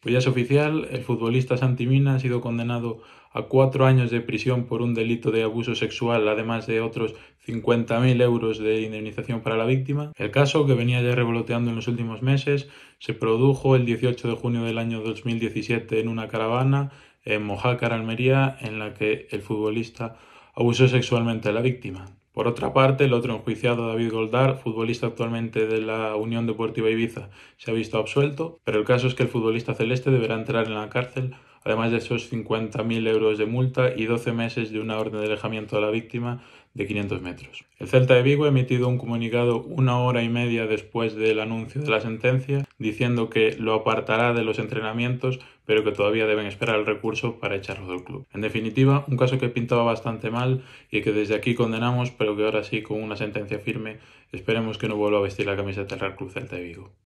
Pues ya es oficial, el futbolista Santimina ha sido condenado a cuatro años de prisión por un delito de abuso sexual, además de otros 50.000 euros de indemnización para la víctima. El caso, que venía ya revoloteando en los últimos meses, se produjo el 18 de junio del año 2017 en una caravana en Mojácar, Almería, en la que el futbolista abusó sexualmente a la víctima. Por otra parte, el otro enjuiciado, David Goldar, futbolista actualmente de la Unión Deportiva Ibiza, se ha visto absuelto, pero el caso es que el futbolista celeste deberá entrar en la cárcel además de esos 50.000 euros de multa y 12 meses de una orden de alejamiento a la víctima de 500 metros. El Celta de Vigo ha emitido un comunicado una hora y media después del anuncio de la sentencia, diciendo que lo apartará de los entrenamientos, pero que todavía deben esperar el recurso para echarlo del club. En definitiva, un caso que pintaba bastante mal y que desde aquí condenamos, pero que ahora sí, con una sentencia firme, esperemos que no vuelva a vestir la camisa de Real Club Celta de Vigo.